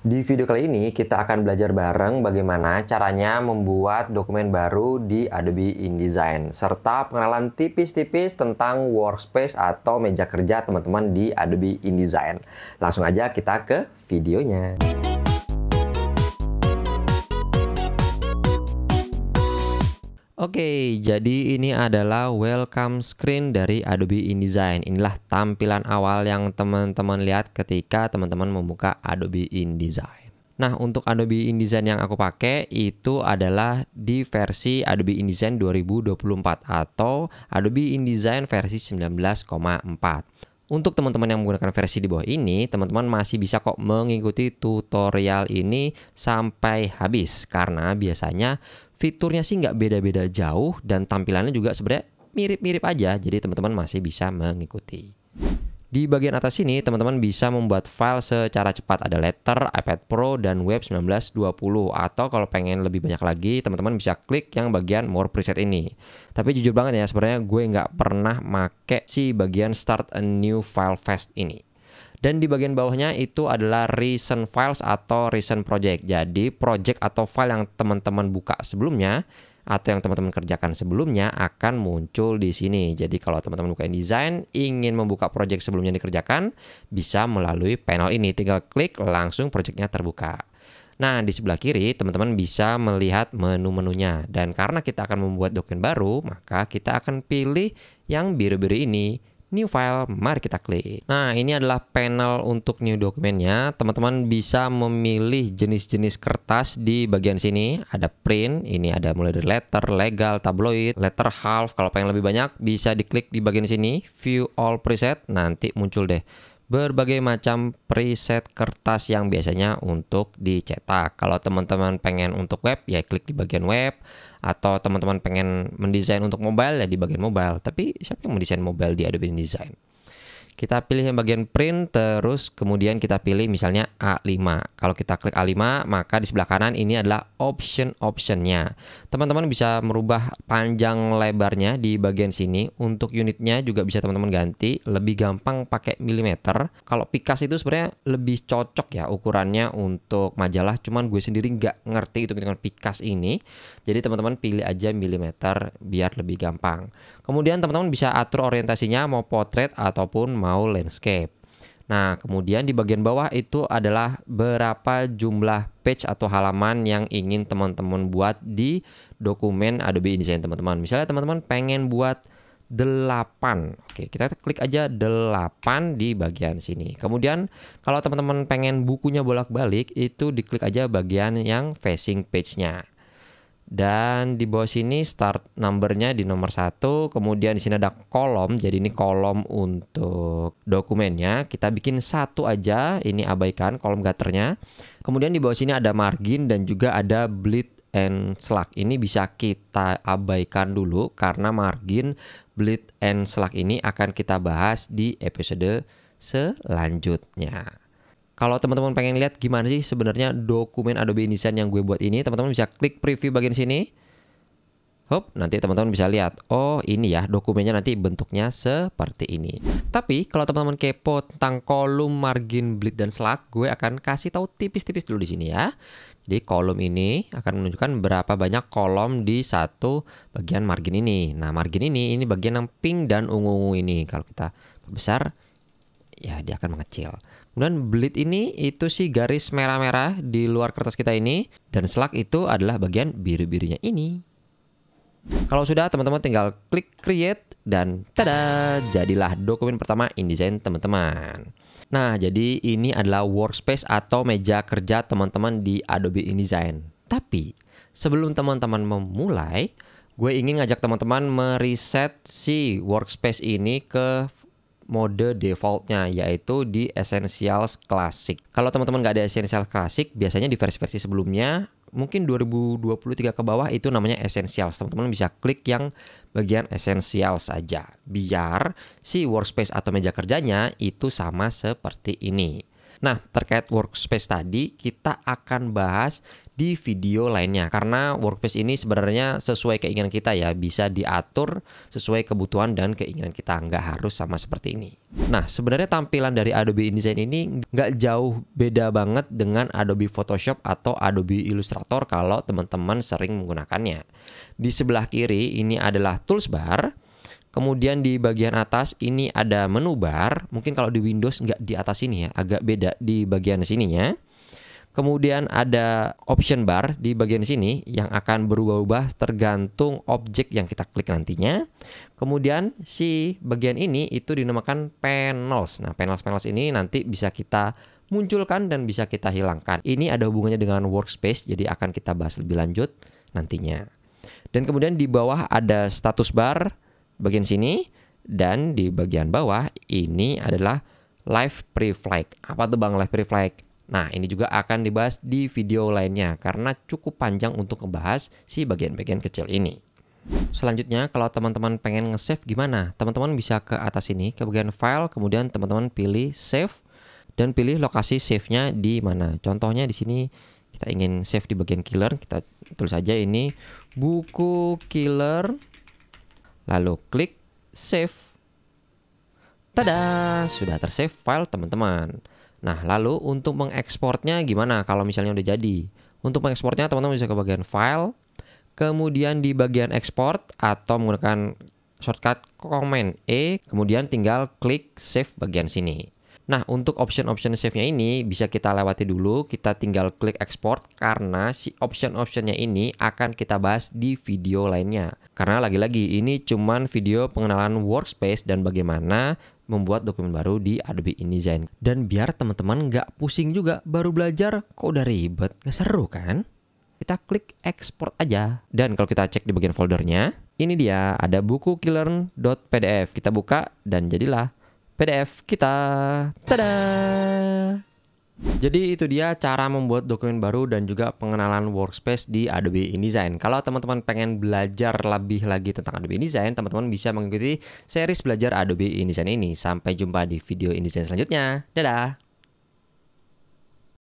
Di video kali ini kita akan belajar bareng bagaimana caranya membuat dokumen baru di Adobe InDesign serta pengenalan tipis-tipis tentang workspace atau meja kerja teman-teman di Adobe InDesign. Langsung aja kita ke videonya. Oke, jadi ini adalah welcome screen dari Adobe InDesign. Inilah tampilan awal yang teman-teman lihat ketika teman-teman membuka Adobe InDesign. Nah, untuk Adobe InDesign yang aku pakai itu adalah di versi Adobe InDesign 2024 atau Adobe InDesign versi 19,4. Untuk teman-teman yang menggunakan versi di bawah ini, teman-teman masih bisa kok mengikuti tutorial ini sampai habis karena biasanya Fiturnya sih nggak beda-beda jauh dan tampilannya juga sebenarnya mirip-mirip aja, jadi teman-teman masih bisa mengikuti. Di bagian atas sini, teman-teman bisa membuat file secara cepat. Ada letter, iPad Pro, dan Web 1920. Atau kalau pengen lebih banyak lagi, teman-teman bisa klik yang bagian More Preset ini. Tapi jujur banget ya, sebenarnya gue nggak pernah make si bagian Start a New File Fast ini. Dan di bagian bawahnya itu adalah recent files atau recent project. Jadi project atau file yang teman-teman buka sebelumnya atau yang teman-teman kerjakan sebelumnya akan muncul di sini. Jadi kalau teman-teman buka desain, ingin membuka project sebelumnya dikerjakan bisa melalui panel ini. Tinggal klik langsung projectnya terbuka. Nah, di sebelah kiri teman-teman bisa melihat menu-menunya dan karena kita akan membuat dokumen baru, maka kita akan pilih yang biru-biru ini new file, mari kita klik. Nah, ini adalah panel untuk new dokumennya. Teman-teman bisa memilih jenis-jenis kertas di bagian sini. Ada print, ini ada mulai dari letter, legal, tabloid, letter half. Kalau pengen lebih banyak, bisa diklik di bagian sini, view all preset, nanti muncul deh berbagai macam preset kertas yang biasanya untuk dicetak. Kalau teman-teman pengen untuk web ya klik di bagian web atau teman-teman pengen mendesain untuk mobile ya di bagian mobile. Tapi siapa yang mendesain mobile di Adobe InDesign? kita pilih yang bagian print terus kemudian kita pilih misalnya A5 kalau kita klik A5 maka di sebelah kanan ini adalah option-optionnya teman-teman bisa merubah panjang lebarnya di bagian sini untuk unitnya juga bisa teman-teman ganti lebih gampang pakai milimeter kalau Pikas itu sebenarnya lebih cocok ya ukurannya untuk majalah cuman gue sendiri nggak ngerti itu dengan Pikas ini jadi teman-teman pilih aja milimeter biar lebih gampang kemudian teman-teman bisa atur orientasinya mau potret ataupun mau mau landscape. Nah, kemudian di bagian bawah itu adalah berapa jumlah page atau halaman yang ingin teman-teman buat di dokumen Adobe InDesign teman-teman. Misalnya teman-teman pengen buat 8. Oke, kita klik aja 8 di bagian sini. Kemudian kalau teman-teman pengen bukunya bolak-balik itu diklik aja bagian yang facing page-nya. Dan di bawah sini start numbernya di nomor satu. Kemudian di sini ada kolom. Jadi ini kolom untuk dokumennya. Kita bikin satu aja. Ini abaikan kolom gaternya. Kemudian di bawah sini ada margin dan juga ada bleed and slug. Ini bisa kita abaikan dulu karena margin bleed and slug ini akan kita bahas di episode selanjutnya. Kalau teman-teman pengen lihat gimana sih sebenarnya dokumen Adobe InDesign yang gue buat ini, teman-teman bisa klik preview bagian sini. Hop, nanti teman-teman bisa lihat, oh ini ya dokumennya nanti bentuknya seperti ini. Tapi kalau teman-teman kepo tentang kolom margin bleed dan slug, gue akan kasih tahu tipis-tipis dulu di sini ya. Jadi kolom ini akan menunjukkan berapa banyak kolom di satu bagian margin ini. Nah margin ini, ini bagian yang pink dan ungu-ungu ini. Kalau kita besar ya dia akan mengecil. Kemudian bleed ini itu sih garis merah-merah di luar kertas kita ini dan slug itu adalah bagian biru-birunya ini. Kalau sudah teman-teman tinggal klik create dan tada jadilah dokumen pertama InDesign teman-teman. Nah, jadi ini adalah workspace atau meja kerja teman-teman di Adobe InDesign. Tapi sebelum teman-teman memulai, gue ingin ngajak teman-teman mereset si workspace ini ke mode defaultnya yaitu di Essentials Classic. Kalau teman-teman nggak ada Essentials Classic, biasanya di versi-versi sebelumnya mungkin 2023 ke bawah itu namanya Essentials. Teman-teman bisa klik yang bagian Essentials saja biar si workspace atau meja kerjanya itu sama seperti ini. Nah, terkait workspace tadi kita akan bahas di video lainnya karena workspace ini sebenarnya sesuai keinginan kita ya bisa diatur sesuai kebutuhan dan keinginan kita nggak harus sama seperti ini nah sebenarnya tampilan dari Adobe InDesign ini nggak jauh beda banget dengan Adobe Photoshop atau Adobe Illustrator kalau teman-teman sering menggunakannya di sebelah kiri ini adalah tools bar Kemudian di bagian atas ini ada menu bar. Mungkin kalau di Windows nggak di atas ini ya, agak beda di bagian sininya. Kemudian ada option bar di bagian sini yang akan berubah-ubah tergantung objek yang kita klik nantinya. Kemudian si bagian ini itu dinamakan panels. Nah, panels-panels ini nanti bisa kita munculkan dan bisa kita hilangkan. Ini ada hubungannya dengan workspace, jadi akan kita bahas lebih lanjut nantinya. Dan kemudian di bawah ada status bar, bagian sini dan di bagian bawah ini adalah live preflight. Apa tuh Bang live preflight? Nah, ini juga akan dibahas di video lainnya karena cukup panjang untuk membahas si bagian-bagian kecil ini. Selanjutnya, kalau teman-teman pengen nge-save gimana? Teman-teman bisa ke atas ini, ke bagian file, kemudian teman-teman pilih save dan pilih lokasi save-nya di mana. Contohnya di sini kita ingin save di bagian killer, kita tulis aja ini buku killer Lalu klik save. Tada, sudah tersave file teman-teman. Nah, lalu untuk mengekspornya gimana kalau misalnya udah jadi? Untuk mengekspornya teman-teman bisa ke bagian file, kemudian di bagian export atau menggunakan shortcut command E, kemudian tinggal klik save bagian sini. Nah, untuk option-option save-nya ini bisa kita lewati dulu, kita tinggal klik export karena si option-optionnya ini akan kita bahas di video lainnya. Karena lagi-lagi ini cuman video pengenalan workspace dan bagaimana membuat dokumen baru di Adobe InDesign. Dan biar teman-teman nggak pusing juga baru belajar, kok udah ribet, nggak seru kan? Kita klik export aja. Dan kalau kita cek di bagian foldernya, ini dia ada buku killern.pdf. Kita buka dan jadilah PDF kita. Tada! Jadi itu dia cara membuat dokumen baru dan juga pengenalan workspace di Adobe InDesign. Kalau teman-teman pengen belajar lebih lagi tentang Adobe InDesign, teman-teman bisa mengikuti series belajar Adobe InDesign ini. Sampai jumpa di video InDesign selanjutnya. Dadah!